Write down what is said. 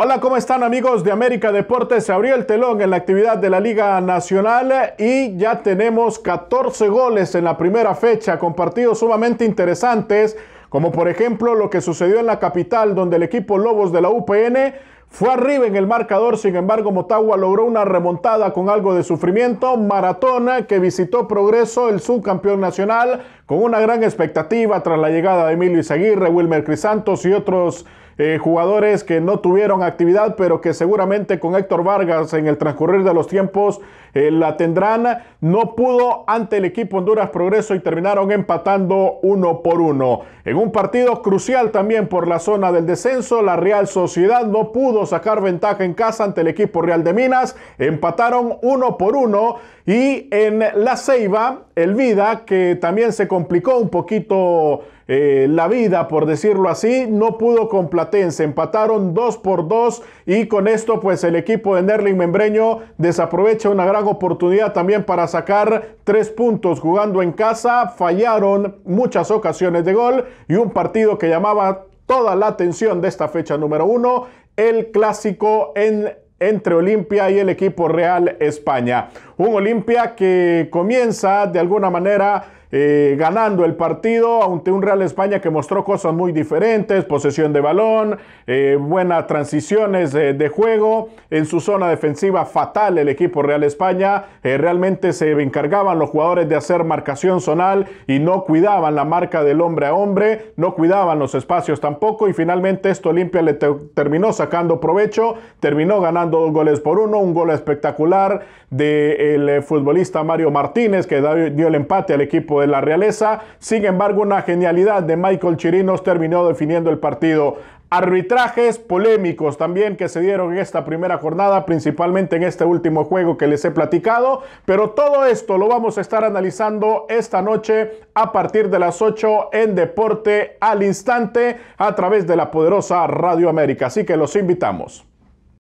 Hola, ¿cómo están amigos de América Deportes? Se abrió el telón en la actividad de la Liga Nacional y ya tenemos 14 goles en la primera fecha con partidos sumamente interesantes, como por ejemplo lo que sucedió en la capital donde el equipo Lobos de la UPN fue arriba en el marcador, sin embargo Motagua logró una remontada con algo de sufrimiento. Maratona que visitó Progreso, el subcampeón nacional, con una gran expectativa tras la llegada de Emilio Izaguirre, Wilmer Crisantos y otros eh, jugadores que no tuvieron actividad, pero que seguramente con Héctor Vargas en el transcurrir de los tiempos eh, la tendrán. No pudo ante el equipo Honduras Progreso y terminaron empatando uno por uno. En un partido crucial también por la zona del descenso, la Real Sociedad no pudo sacar ventaja en casa ante el equipo Real de Minas. Empataron uno por uno. Y en La Ceiba, el Vida, que también se complicó un poquito eh, la vida, por decirlo así, no pudo con Platense. Empataron dos por dos y con esto pues el equipo de Nerling Membreño desaprovecha una gran oportunidad también para sacar tres puntos jugando en casa. Fallaron muchas ocasiones de gol y un partido que llamaba toda la atención de esta fecha número uno, el clásico en entre Olimpia y el equipo Real España. Un Olimpia que comienza de alguna manera eh, ganando el partido ante un Real España que mostró cosas muy diferentes, posesión de balón, eh, buenas transiciones eh, de juego, en su zona defensiva fatal el equipo Real España, realmente se encargaban los jugadores de hacer marcación zonal y no cuidaban la marca del hombre a hombre, no cuidaban los espacios tampoco y finalmente esto Olimpia le terminó sacando provecho, terminó ganando dos goles por uno, un gol espectacular del futbolista Mario Martínez que dio el empate al equipo de la realeza. Sin embargo, una genialidad de Michael Chirinos terminó definiendo el partido. Arbitrajes polémicos también que se dieron en esta primera jornada, principalmente en este último juego que les he platicado, pero todo esto lo vamos a estar analizando esta noche a partir de las 8 en Deporte al Instante a través de la poderosa Radio América, así que los invitamos.